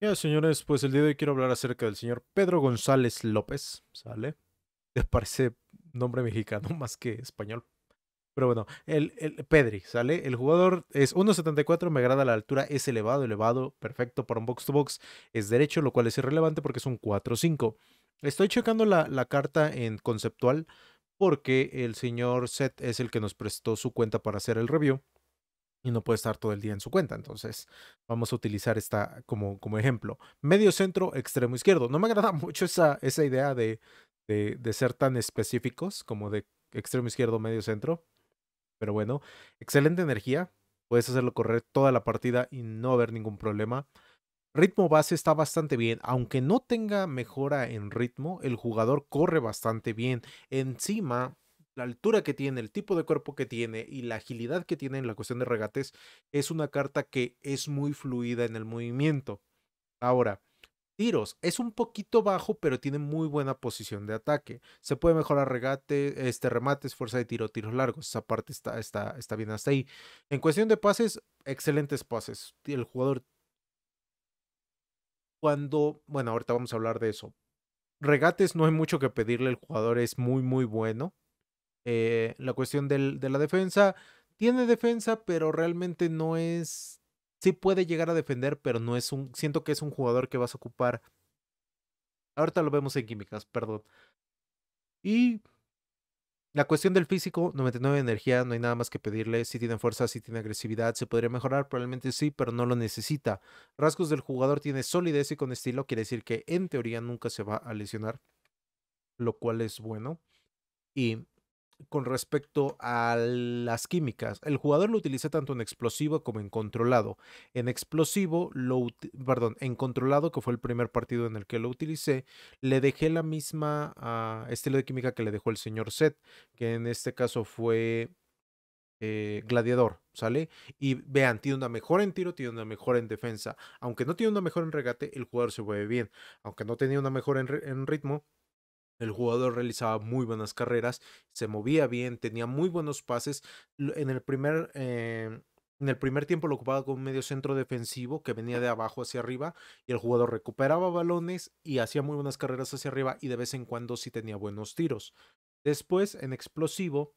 Ya, señores, pues el día de hoy quiero hablar acerca del señor Pedro González López, ¿sale? Les parece nombre mexicano más que español. Pero bueno, el, Pedri, ¿sale? El jugador es 1.74, me agrada la altura, es elevado, elevado, perfecto para un box to box, es derecho, lo cual es irrelevante porque es un 4-5. Estoy checando la, la carta en conceptual porque el señor Seth es el que nos prestó su cuenta para hacer el review y no puede estar todo el día en su cuenta. Entonces, vamos a utilizar esta como, como ejemplo. Medio centro, extremo izquierdo. No me agrada mucho esa, esa idea de, de, de, ser tan específicos como de extremo izquierdo, medio centro. Pero bueno, excelente energía. Puedes hacerlo correr toda la partida y no haber ningún problema. Ritmo base está bastante bien, aunque no tenga mejora en ritmo, el jugador corre bastante bien. Encima, la altura que tiene, el tipo de cuerpo que tiene y la agilidad que tiene en la cuestión de regates, es una carta que es muy fluida en el movimiento. Ahora, tiros. Es un poquito bajo, pero tiene muy buena posición de ataque. Se puede mejorar regate, este, remates, fuerza de tiro, tiros largos. Esa parte está, está, está bien hasta ahí. En cuestión de pases, excelentes pases. El jugador. Cuando. Bueno, ahorita vamos a hablar de eso. Regates no hay mucho que pedirle, el jugador es muy, muy bueno. Eh, la cuestión de la defensa. Tiene defensa, pero realmente no es... Sí puede llegar a defender, pero no es un... Siento que es un jugador que vas a ocupar... Ahorita lo vemos en químicas, perdón. Y la cuestión del físico, 99 de energía, no hay nada más que pedirle. Si tiene fuerza, si tiene agresividad, se podría mejorar, probablemente sí, pero no lo necesita. Rasgos del jugador tiene solidez y con estilo, quiere decir que en teoría nunca se va a lesionar, lo cual es bueno. Y con respecto a las químicas. El jugador lo utiliza tanto en explosivo como en controlado. En explosivo, lo, perdón, en controlado, que fue el primer partido en el que lo utilicé, le dejé la misma ah, estilo de química que le dejó el señor Set, que en este caso fue eh, gladiador, ¿sale? Y vean, tiene una mejor en tiro, tiene una mejor en defensa. Aunque no tiene una mejor en regate, el jugador se mueve bien. Aunque no tenía una mejor en ritmo, el jugador realizaba muy buenas carreras, se movía bien, tenía muy buenos pases. En el primer, eh, en el primer tiempo lo ocupaba con un medio centro defensivo que venía de abajo hacia arriba y el jugador recuperaba balones y hacía muy buenas carreras hacia arriba y de vez en cuando sí tenía buenos tiros. Después, en explosivo,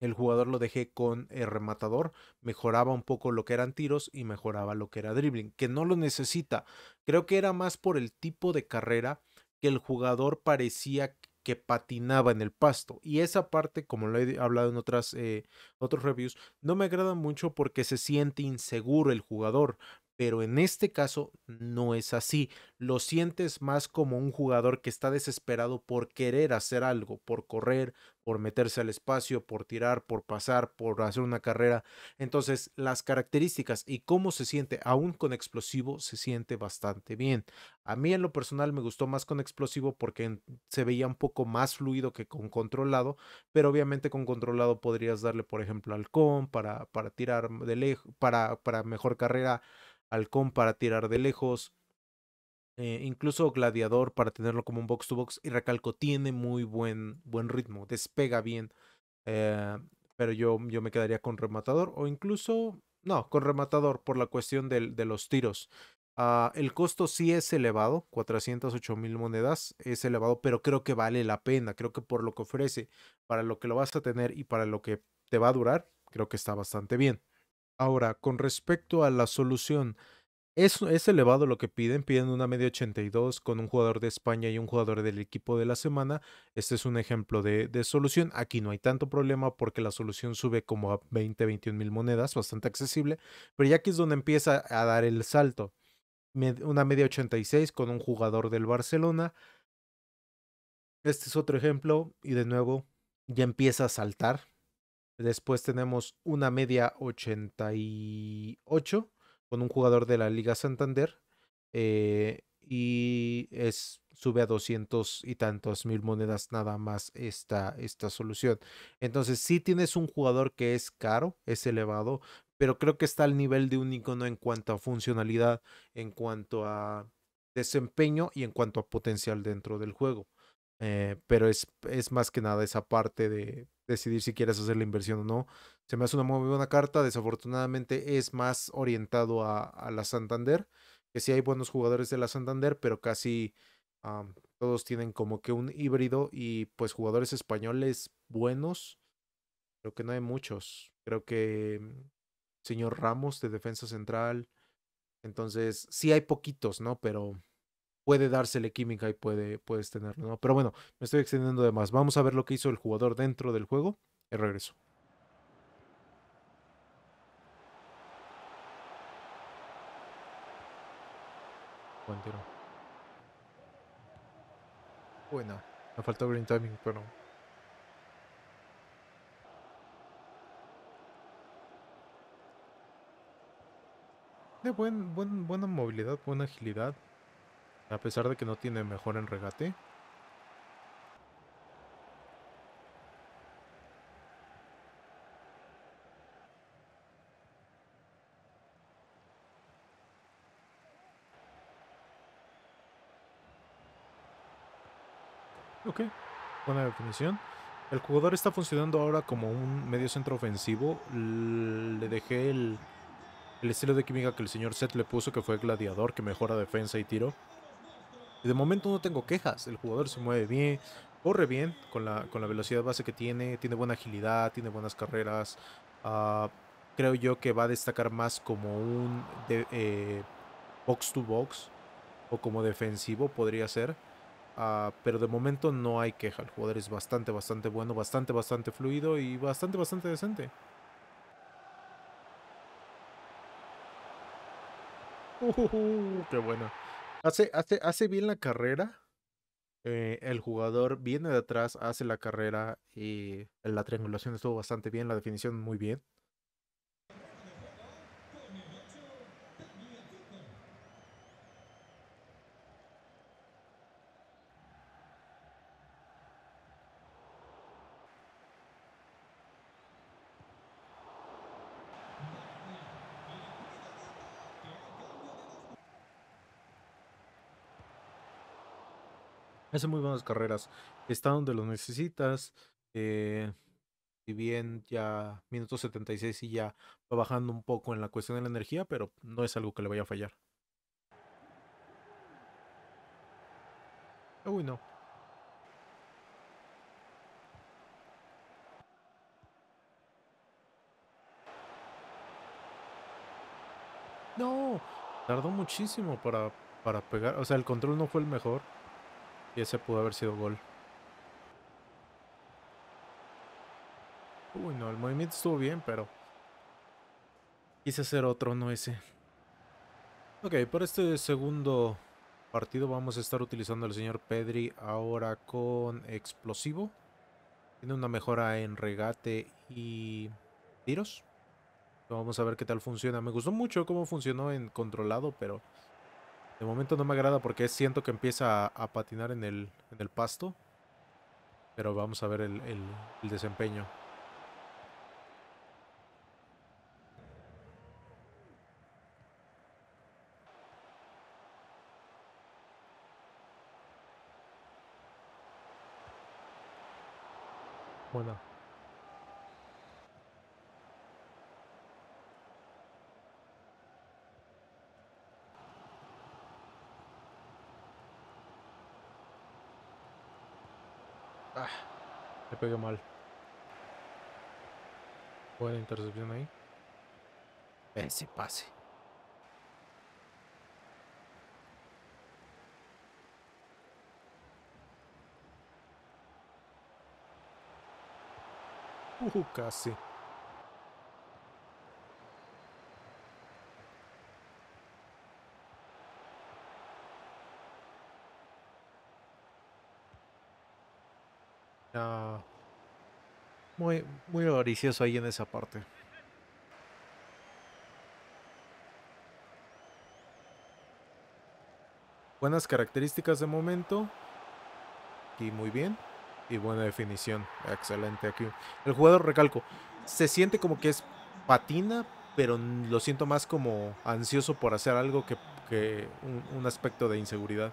el jugador lo dejé con el rematador, mejoraba un poco lo que eran tiros y mejoraba lo que era dribbling, que no lo necesita. Creo que era más por el tipo de carrera que el jugador parecía que patinaba en el pasto. Y esa parte, como lo he hablado en otras, eh, otros reviews, no me agrada mucho porque se siente inseguro el jugador pero en este caso no es así. Lo sientes más como un jugador que está desesperado por querer hacer algo, por correr, por meterse al espacio, por tirar, por pasar, por hacer una carrera. Entonces, las características y cómo se siente, aún con explosivo, se siente bastante bien. A mí en lo personal me gustó más con explosivo porque se veía un poco más fluido que con controlado, pero obviamente con controlado podrías darle, por ejemplo, halcón para, para tirar de lejos, para, para mejor carrera Halcón para tirar de lejos, eh, incluso Gladiador para tenerlo como un box to box. Y recalco, tiene muy buen, buen ritmo, despega bien. Eh, pero yo, yo me quedaría con Rematador o incluso, no, con Rematador por la cuestión de los tiros. Ah, el costo sí es elevado, 408 mil monedas es elevado, pero creo que vale la pena, creo que por lo que ofrece, para lo que lo vas a tener y para lo que te va a durar, creo que está bastante bien. Ahora, con respecto a la solución, es, es elevado lo que piden, piden una media 82 con un jugador de España y un jugador del equipo de la semana. Este es un ejemplo de, de solución. Aquí no hay tanto problema porque la solución sube como a 20, 21 mil monedas, bastante accesible. Pero ya aquí es donde empieza a dar el salto. Una media 86 con un jugador del Barcelona. Este es otro ejemplo y de nuevo ya empieza a saltar Después tenemos una media 88 con un jugador de la Liga Santander. Eh, y es, sube a 200 y tantos mil monedas nada más esta, esta solución. Entonces, si tienes un jugador que es caro, es elevado, pero creo que está al nivel de un icono en cuanto a funcionalidad, en cuanto a desempeño y en cuanto a potencial dentro del juego. Eh, pero es, es más que nada esa parte de, decidir si quieres hacer la inversión o no. Se me hace una muy buena carta, desafortunadamente es más orientado a, la Santander, que sí hay buenos jugadores de la Santander, pero casi todos tienen como que un híbrido y pues jugadores españoles buenos, creo que no hay muchos. Creo que mm, señor Ramos de defensa central. Entonces, sí hay poquitos, ¿no? Pero puede dársele química y puede, puedes tenerlo, Pero bueno, me estoy extendiendo de más. Vamos a ver lo que hizo el jugador dentro del juego y eh, regreso. Buen Bueno, me faltó green timing, pero... De buen, buen, buena movilidad, buena agilidad. A pesar de que no tiene mejor en regate. Ok, buena definición. El jugador está funcionando ahora como un medio centro ofensivo. Le dejé el, estilo de química que el señor Set le puso, que fue gladiador, que mejora defensa y tiro de momento no tengo quejas. El jugador se mueve bien, corre bien con la, con la velocidad base que tiene, tiene buena agilidad, tiene buenas carreras. Ah, creo yo que va a destacar más como un eh, box to box o como defensivo podría ser. Ah, pero de momento no hay queja. El jugador es bastante, bastante bueno, bastante, bastante fluido y bastante, bastante decente. Uh, ¡Qué bueno! Hace, hace, hace bien la carrera. Eh, el jugador viene de atrás, hace la carrera y la triangulación estuvo bastante bien, la definición muy bien. hace muy buenas carreras, está donde lo necesitas. Eh, si bien ya minuto 76 y ya va bajando un poco en la cuestión de la energía, pero no es algo que le vaya a fallar. Uy, no. No, tardó muchísimo para, para pegar. O sea, el control no fue el mejor ese pudo haber sido gol. Uy, no, el movimiento estuvo bien, pero... Quise hacer otro, no ese. Ok, para este segundo partido vamos a estar utilizando al señor Pedri ahora con explosivo. Tiene una mejora en regate y tiros. Vamos a ver qué tal funciona. Me gustó mucho cómo funcionó en controlado, pero de momento no me agrada porque siento que empieza a, patinar en el, pasto. Pero vamos a ver el desempeño. Ah, me le pegué mal. Buena intercepción ahí. Ese pase. Uh, casi. Muy, muy avaricioso ahí en esa parte. Buenas características de momento. Y muy bien. Y buena definición. Excelente aquí. El jugador, recalco, se siente como que es patina, pero lo siento más como ansioso por hacer algo que, un aspecto de inseguridad.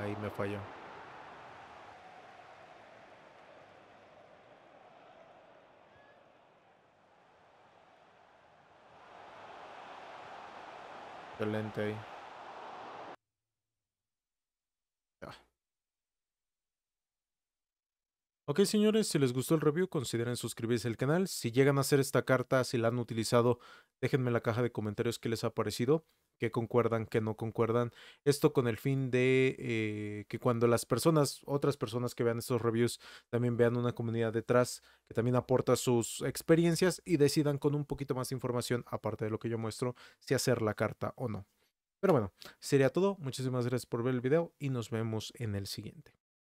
Ahí me falló. Excelente ahí. Ok señores, si les gustó el review consideren suscribirse al canal. Si llegan a hacer esta carta, si la han utilizado, déjenme en la caja de comentarios qué les ha parecido que concuerdan, que no concuerdan. Esto con el fin de eh, que cuando las personas, otras personas que vean estos reviews, también vean una comunidad detrás que también aporta sus experiencias y decidan con un poquito más de información, aparte de lo que yo muestro, si hacer la carta o no. Pero bueno, sería todo. Muchísimas gracias por ver el video y nos vemos en el siguiente.